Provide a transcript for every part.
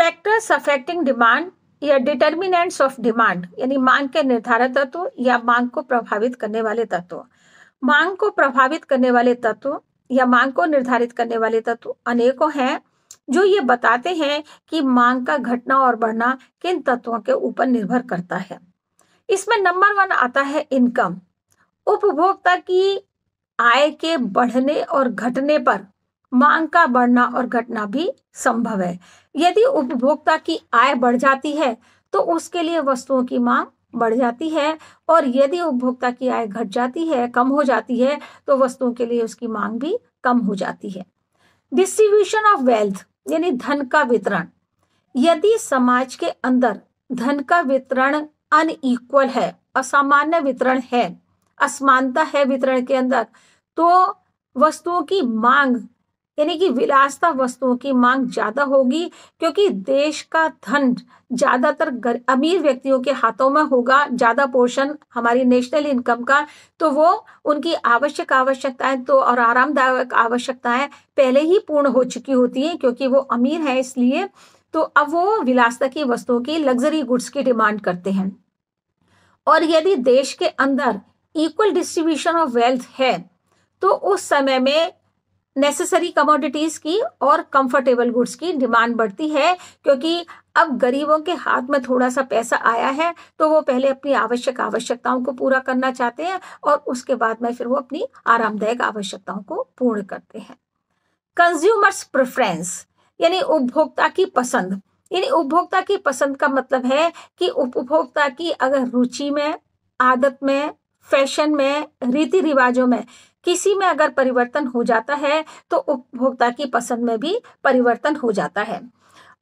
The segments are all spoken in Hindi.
फैक्टर्स अफेक्टिंग डिमांड या डिटर्मिनेंट्स ऑफ डिमांड यानी मांग के निर्धारक तत्व या मांग को प्रभावित करने वाले तत्व मांग को प्रभावित करने वाले तत्व या मांग को निर्धारित करने वाले तत्व अनेकों हैं जो ये बताते हैं कि मांग का घटना और बढ़ना किन तत्वों के ऊपर निर्भर करता है इसमें नंबर वन आता है इनकम उपभोक्ता की आय के बढ़ने और घटने पर मांग का बढ़ना और घटना भी संभव है यदि उपभोक्ता की आय बढ़ जाती है तो उसके लिए वस्तुओं की मांग बढ़ जाती है और यदि उपभोक्ता की आय घट जाती है कम हो जाती है तो वस्तुओं के लिए उसकी मांग भी कम हो जाती है डिस्ट्रीब्यूशन ऑफ वेल्थ यानी धन का वितरण यदि समाज के अंदर धन का वितरण अनइक्वल है असामान्य वितरण है असमानता है वितरण के अंदर तो वस्तुओं की मांग यानी कि विलासता वस्तुओं की मांग ज्यादा होगी क्योंकि देश का धन ज्यादातर अमीर व्यक्तियों के हाथों में होगा ज्यादा पोर्शन हमारी नेशनल इनकम का तो वो उनकी आवश्यक आवश्यकताएं तो और आरामदायक आवश्यकताएं पहले ही पूर्ण हो चुकी होती हैं क्योंकि वो अमीर है इसलिए तो अब वो विलासता की वस्तुओं की लग्जरी गुड्स की डिमांड करते हैं और यदि देश के अंदर इक्वल डिस्ट्रीब्यूशन ऑफ वेल्थ है तो उस समय में नेसेसरी कमोडिटीज़ की और कंफर्टेबल गुड्स की डिमांड बढ़ती है क्योंकि अब गरीबों के हाथ में थोड़ा सा पैसा आया है तो वो पहले अपनी आवश्यक आवश्यकताओं को पूरा करना चाहते हैं और उसके बाद में फिर वो अपनी आरामदायक आवश्यकताओं को पूर्ण करते हैं कंज्यूमर्स प्रेफरेंस यानी उपभोक्ता की पसंद यानी उपभोक्ता की पसंद का मतलब है कि उपभोक्ता की अगर रुचि में आदत में फैशन में रीति रिवाजों में किसी में अगर परिवर्तन हो जाता है तो उपभोक्ता की पसंद में भी परिवर्तन हो जाता है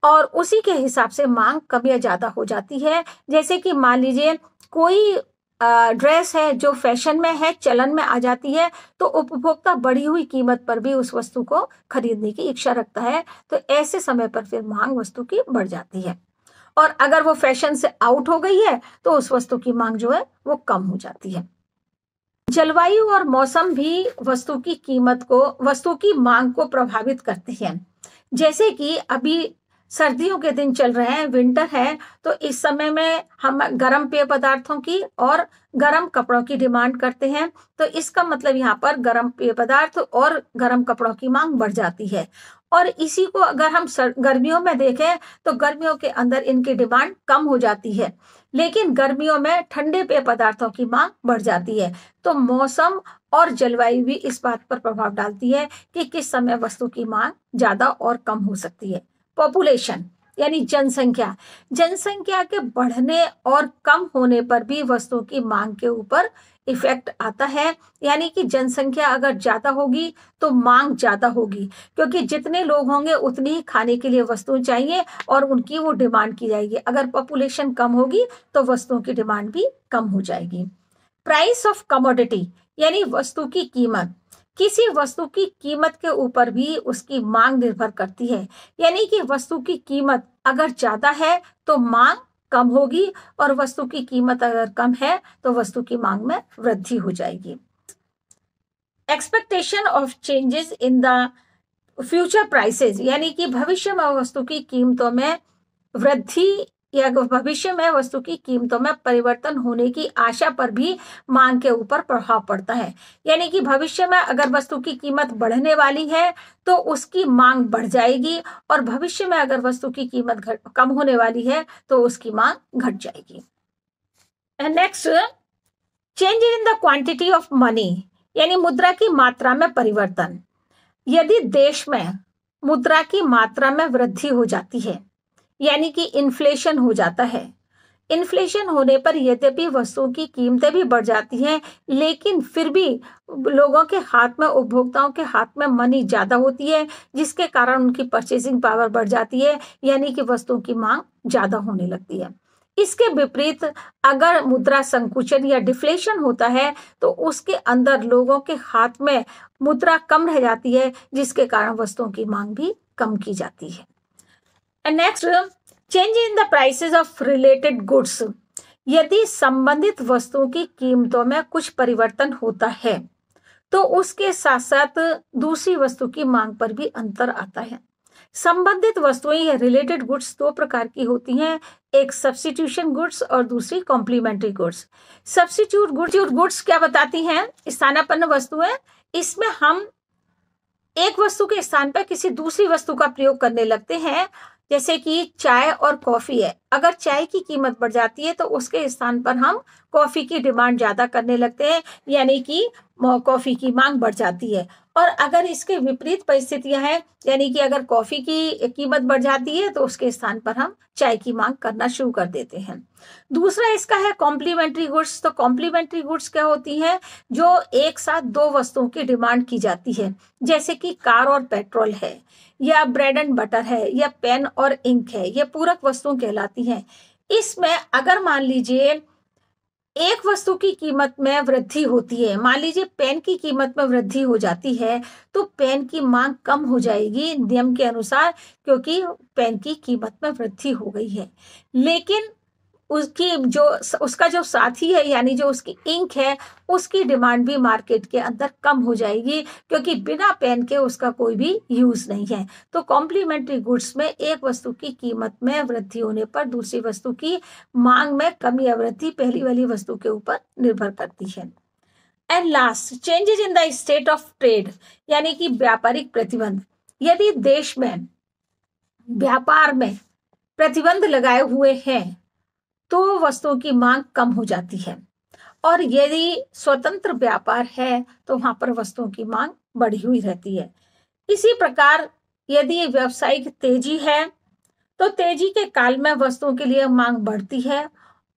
और उसी के हिसाब से मांग कम या ज़्यादा हो जाती है जैसे कि मान लीजिए कोई ड्रेस है जो फैशन में है चलन में आ जाती है तो उपभोक्ता बढ़ी हुई कीमत पर भी उस वस्तु को खरीदने की इच्छा रखता है तो ऐसे समय पर फिर मांग वस्तु की बढ़ जाती है और अगर वो फैशन से आउट हो गई है तो उस वस्तु की मांग जो है वो कम हो जाती है जलवायु और मौसम भी वस्तु की कीमत को वस्तु की मांग को प्रभावित करते हैं जैसे कि अभी सर्दियों के दिन चल रहे हैं विंटर है तो इस समय में हम गर्म पेय पदार्थों की और गर्म कपड़ों की डिमांड करते हैं तो इसका मतलब यहाँ पर गर्म पेय पदार्थ और गर्म कपड़ों की मांग बढ़ जाती है और इसी को अगर हम गर्मियों में देखें तो गर्मियों के अंदर इनकी डिमांड कम हो जाती है लेकिन गर्मियों में ठंडे पेय पदार्थों की मांग बढ़ जाती है तो मौसम और जलवायु भी इस बात पर प्रभाव डालती है कि किस समय वस्तु की मांग ज्यादा और कम हो सकती है पॉपुलेशन यानी जनसंख्या जनसंख्या के बढ़ने और कम होने पर भी वस्तुओं की मांग के ऊपर इफेक्ट आता है यानी कि जनसंख्या अगर ज़्यादा होगी तो मांग ज़्यादा होगी क्योंकि जितने लोग होंगे उतनी ही खाने के लिए वस्तुएं चाहिए और उनकी वो डिमांड की जाएगी अगर पॉपुलेशन कम होगी तो वस्तुओं की डिमांड भी कम हो जाएगी प्राइस ऑफ कमोडिटी यानी वस्तु की कीमत किसी वस्तु की कीमत के ऊपर भी उसकी मांग निर्भर करती है यानी कि वस्तु की कीमत अगर ज्यादा है तो मांग कम होगी और वस्तु की कीमत अगर कम है तो वस्तु की मांग में वृद्धि हो जाएगी expectation of changes in the future prices यानी कि भविष्य में वस्तु की कीमतों में वृद्धि या भविष्य में वस्तु की कीमतों में परिवर्तन होने की आशा पर भी मांग के ऊपर प्रभाव पड़ता है यानी कि भविष्य में अगर वस्तु की कीमत बढ़ने वाली है तो उसकी मांग बढ़ जाएगी और भविष्य में अगर वस्तु की कीमत कम होने वाली है तो उसकी मांग घट जाएगी next change in the quantity of money यानी मुद्रा की मात्रा में परिवर्तन यदि देश में मुद्रा की मात्रा में वृद्धि हो जाती है यानी कि इन्फ्लेशन हो जाता है इन्फ्लेशन होने पर यद्यपि वस्तुओं की कीमतें भी बढ़ जाती हैं लेकिन फिर भी लोगों के हाथ में उपभोक्ताओं के हाथ में मनी ज़्यादा होती है जिसके कारण उनकी परचेसिंग पावर बढ़ जाती है यानी कि वस्तुओं की मांग ज़्यादा होने लगती है इसके विपरीत अगर मुद्रा संकुचन या डिफ्लेशन होता है तो उसके अंदर लोगों के हाथ में मुद्रा कम रह जाती है जिसके कारण वस्तुओं की मांग भी कम की जाती है and next change in the prices of related goods यदि संबंधित वस्तुओं की कीमतों में कुछ परिवर्तन होता है तो उसके साथ साथ दूसरी वस्तु की मांग पर भी अंतर आता है संबंधित वस्तुएं या रिलेटेड गुड्स दो प्रकार की होती हैं एक सब्सिट्यूशन गुड्स और दूसरी complementary goods substitute goods goods क्या बताती हैं स्थानापन्न वस्तुएं इसमें हम एक वस्तु के स्थान पर किसी दूसरी वस्तु का प्रयोग करने लगते हैं जैसे कि चाय और कॉफ़ी है अगर चाय की कीमत बढ़ जाती है तो उसके स्थान पर हम कॉफ़ी की डिमांड ज़्यादा करने लगते हैं यानी कि कॉफ़ी की मांग बढ़ जाती है और अगर इसके विपरीत परिस्थितियां हैं यानी कि अगर कॉफ़ी की कीमत बढ़ जाती है तो उसके स्थान पर हम चाय की मांग करना शुरू कर देते हैं दूसरा इसका है कॉम्प्लीमेंट्री गुड्स तो कॉम्प्लीमेंट्री गुड्स क्या होती हैं जो एक साथ दो वस्तुओं की डिमांड की जाती है जैसे कि कार और पेट्रोल है या ब्रेड एंड बटर है या पेन और इंक है ये पूरक वस्तुएं कहलाती हैं इसमें अगर मान लीजिए एक वस्तु की कीमत में वृद्धि होती है मान लीजिए पेन की कीमत में वृद्धि हो जाती है तो पेन की मांग कम हो जाएगी नियम के अनुसार क्योंकि पेन की कीमत में वृद्धि हो गई है लेकिन उसकी जो उसका जो साथी है यानी जो उसकी इंक है उसकी डिमांड भी मार्केट के अंदर कम हो जाएगी क्योंकि बिना पेन के उसका कोई भी यूज़ नहीं है तो कॉम्प्लीमेंट्री गुड्स में एक वस्तु की कीमत में वृद्धि होने पर दूसरी वस्तु की मांग में कमी या वृद्धि पहली वाली वस्तु के ऊपर निर्भर करती है and last changes in the state of trade यानी कि व्यापारिक प्रतिबंध यदि देश में व्यापार में प्रतिबंध लगाए हुए हैं तो वस्तुओं की मांग कम हो जाती है और यदि स्वतंत्र व्यापार है तो वहां पर वस्तुओं की मांग बढ़ी हुई रहती है इसी प्रकार यदि व्यवसायिक तेजी है तो तेजी के काल में वस्तुओं के लिए मांग बढ़ती है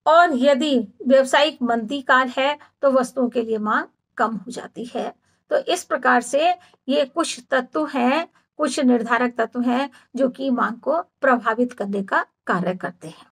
और यदि व्यवसायिक मंदी काल है तो वस्तुओं के लिए मांग कम हो जाती है तो इस प्रकार से ये कुछ तत्व हैं कुछ निर्धारक तत्व हैं जो कि मांग को प्रभावित करने का कार्य करते हैं